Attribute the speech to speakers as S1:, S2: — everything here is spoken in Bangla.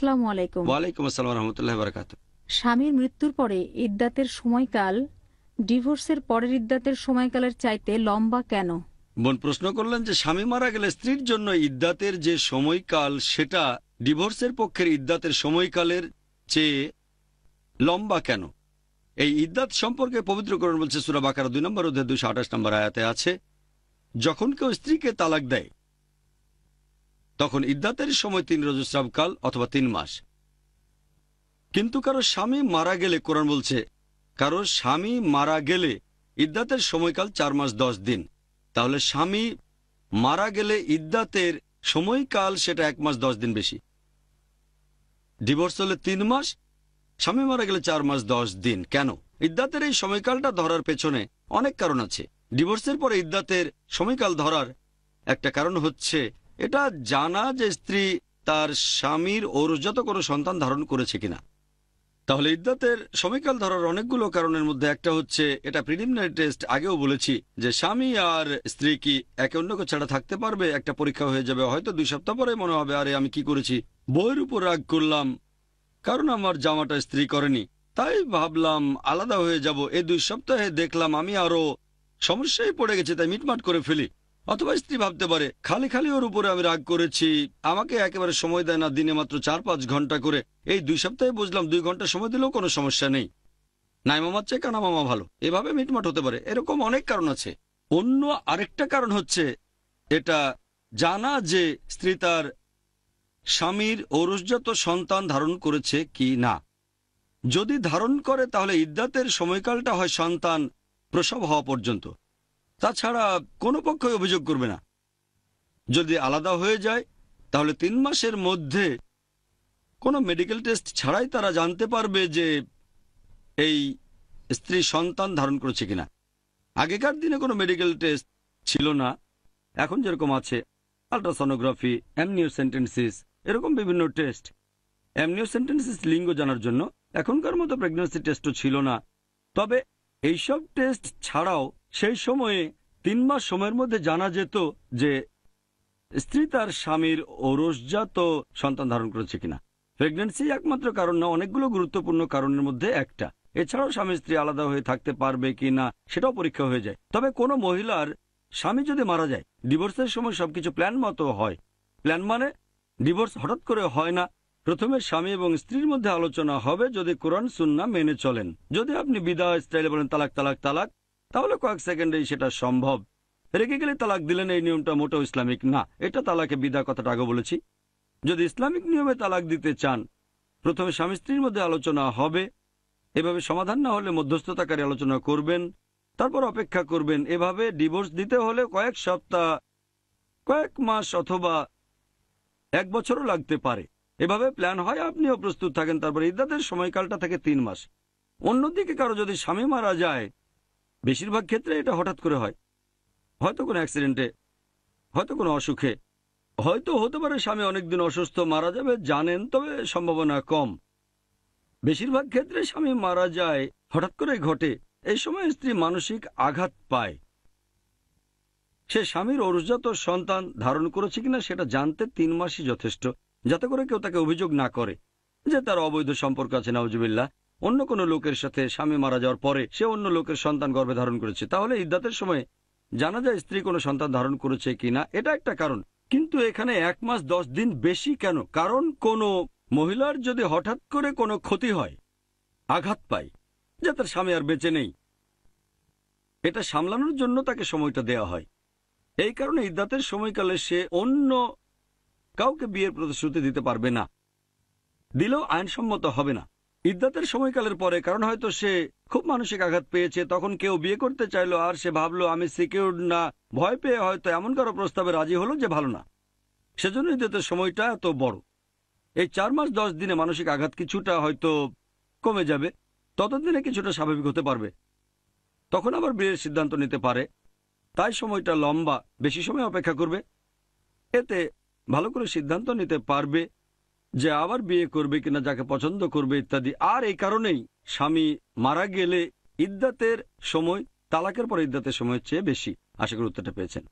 S1: আসসালামু আলাইকুম ওয়ালাইকুম আসসালাম রহমতুল্লাহ বারাকাতু স্বামীর মৃত্যুর পরে ইদ্দাতের সময়কাল ডিভোর্সের পরের ইদ্দাতের সময়কালের চাইতে লম্বা কেন বোন প্রশ্ন করলেন যে স্বামী মারা গেলে স্ত্রীর জন্য ইদ্দাতের যে সময়কাল সেটা ডিভোর্সের পক্ষের ইদ্দাতের সময়কালের চেয়ে লম্বা কেন এই ইদ্দাত সম্পর্কে পবিত্রকরণ বলছে সুরা বাকারা দুই নম্বর অধ্যায় দুশো আঠাশ নম্বর আয়াতে আছে যখন কেউ স্ত্রীকে তালাক দেয় তখন ইদ্দাতের সময় তিন রজস্রাবকাল অথবা তিন মাস কিন্তু কারো স্বামী মারা গেলে কোরআন বলছে কারো স্বামী মারা গেলে ইদ্দাতের সময়কাল চার মাস দশ দিন তাহলে স্বামী মারা গেলে ইদ্দাতের সময়কাল সেটা এক মাস দশ দিন বেশি ডিভোর্স হলে তিন মাস স্বামী মারা গেলে চার মাস দশ দিন কেন ইদ্দাতের এই সময়কালটা ধরার পেছনে অনেক কারণ আছে ডিভোর্সের পরে ইদ্দাতের সময়কাল ধরার একটা কারণ হচ্ছে এটা জানা যে স্ত্রী তার স্বামীর ওরজাত কোনো সন্তান ধারণ করেছে কিনা তাহলে ইদ্দাতের সময়কাল ধরার অনেকগুলো কারণের মধ্যে একটা হচ্ছে এটা প্রিলিমিনারি টেস্ট আগেও বলেছি যে স্বামী আর স্ত্রী কি একে অন্যকে ছাড়া থাকতে পারবে একটা পরীক্ষা হয়ে যাবে হয়তো দুই সপ্তাহ পরে মনে হবে আরে আমি কি করেছি বইয়ের উপর রাগ করলাম কারণ আমার জামাটা স্ত্রী করেনি তাই ভাবলাম আলাদা হয়ে যাব এই দুই সপ্তাহে দেখলাম আমি আরো সমস্যায় পড়ে গেছে তাই মিটমাট করে ফেলি অথবা স্ত্রী ভাবতে পারে খালি খালি ওর উপরে আমি রাগ করেছি আমাকে একেবারে সময় দেয় না দিনে মাত্র চার পাঁচ ঘন্টা করে এই দুই সপ্তাহে বুঝলাম দুই ঘন্টা সময় দিলেও কোনো সমস্যা নেই নাই মামার চেয়ে কানা মামা ভালো এভাবে মিটমাট হতে পারে এরকম অনেক কারণ আছে অন্য আরেকটা কারণ হচ্ছে এটা জানা যে স্ত্রী তার স্বামীর ওরসজাত সন্তান ধারণ করেছে কি না যদি ধারণ করে তাহলে ইদ্যাতের সময়কালটা হয় সন্তান প্রসব হওয়া পর্যন্ত তাছাড়া কোনো পক্ষই অভিযোগ করবে না যদি আলাদা হয়ে যায় তাহলে তিন মাসের মধ্যে কোনো মেডিকেল টেস্ট ছাড়াই তারা জানতে পারবে যে এই স্ত্রী সন্তান ধারণ করেছে কিনা আগেকার দিনে কোনো মেডিকেল টেস্ট ছিল না এখন যেরকম আছে আলট্রাসনোগ্রাফি সেন্টেন্সিস এরকম বিভিন্ন টেস্ট সেন্টেন্সিস লিঙ্গ জানার জন্য এখনকার মতো প্রেগনেন্সি টেস্টও ছিল না তবে এইসব টেস্ট ছাড়াও সেই সময়ে তিন মাস সময়ের মধ্যে জানা যেত যে স্ত্রী তার স্বামীর ওরসজাত সন্তান ধারণ করেছে কিনা প্রেগনেন্সি একমাত্র কারণ না অনেকগুলো গুরুত্বপূর্ণ কারণের মধ্যে একটা এছাড়াও স্বামী স্ত্রী আলাদা হয়ে থাকতে পারবে কি না সেটাও পরীক্ষা হয়ে যায় তবে কোনো মহিলার স্বামী যদি মারা যায় ডিভোর্সের সময় সবকিছু প্ল্যান মতো হয় প্ল্যান মানে ডিভোর্স হঠাৎ করে হয় না প্রথমে স্বামী এবং স্ত্রীর মধ্যে আলোচনা হবে যদি কোরআন সুন্না মেনে চলেন যদি আপনি বিদায় স্টাইলে বলেন তালাক তালাক তালাক তাহলে কয়েক সেকেন্ডেই সেটা সম্ভব রেগে গেলে তালাক দিলেন এই নিয়মটা মোটেও ইসলামিক না এটা তালাকে বিদা কথাটা আগে বলেছি যদি ইসলামিক নিয়মে তালাক দিতে চান প্রথমে স্বামী স্ত্রীর মধ্যে আলোচনা হবে এভাবে সমাধান না হলে মধ্যস্থতাকারী আলোচনা করবেন তারপর অপেক্ষা করবেন এভাবে ডিভোর্স দিতে হলে কয়েক সপ্তাহ কয়েক মাস অথবা এক বছরও লাগতে পারে এভাবে প্ল্যান হয় আপনিও প্রস্তুত থাকেন তারপর ইদাদের সময়কালটা থাকে তিন মাস অন্যদিকে কারো যদি স্বামী মারা যায় বেশিরভাগ ক্ষেত্রে এটা হঠাৎ করে হয় হয়তো কোনো অ্যাক্সিডেন্টে হয়তো কোনো অসুখে হয়তো হতে পারে স্বামী অনেকদিন অসুস্থ মারা যাবে জানেন তবে সম্ভাবনা কম বেশিরভাগ ক্ষেত্রে স্বামী মারা যায় হঠাৎ করে ঘটে এই সময় স্ত্রী মানসিক আঘাত পায় সে স্বামীর অরুজাত সন্তান ধারণ করেছে কিনা সেটা জানতে তিন মাসই যথেষ্ট যাতে করে কেউ তাকে অভিযোগ না করে যে তার অবৈধ সম্পর্ক আছে নওয়াজবিল্লা অন্য কোনো লোকের সাথে স্বামী মারা যাওয়ার পরে সে অন্য লোকের সন্তান গর্ভে ধারণ করেছে তাহলে ইদ্দাতের সময় জানা যায় স্ত্রী কোনো সন্তান ধারণ করেছে কিনা এটা একটা কারণ কিন্তু এখানে এক মাস দশ দিন বেশি কেন কারণ কোনো মহিলার যদি হঠাৎ করে কোনো ক্ষতি হয় আঘাত পায় যে তার স্বামী আর বেঁচে নেই এটা সামলানোর জন্য তাকে সময়টা দেয়া হয় এই কারণে ইদ্দাতের সময়কালে সে অন্য কাউকে বিয়ের প্রতিশ্রুতি দিতে পারবে না দিলেও আইনসম্মত হবে না ইদ্দাতের সময়কালের পরে কারণ হয়তো সে খুব মানসিক আঘাত পেয়েছে তখন কেউ বিয়ে করতে চাইলো আর সে ভাবলো আমি সিকিউর না ভয় পেয়ে হয়তো এমন কারো প্রস্তাবে রাজি হলো যে ভালো না সেজন্য ইদ্দাতের সময়টা এত বড় এই চার মাস দশ দিনে মানসিক আঘাত কিছুটা হয়তো কমে যাবে ততদিনে কিছুটা স্বাভাবিক হতে পারবে তখন আবার বিয়ের সিদ্ধান্ত নিতে পারে তাই সময়টা লম্বা বেশি সময় অপেক্ষা করবে এতে ভালো করে সিদ্ধান্ত নিতে পারবে যে আবার বিয়ে করবে কিনা যাকে পছন্দ করবে ইত্যাদি আর এই কারণেই স্বামী মারা গেলে ইদ্দাতের সময় তালাকের পর ইদ্দাতের সময় চেয়ে বেশি আশা করি উত্তরটা পেয়েছেন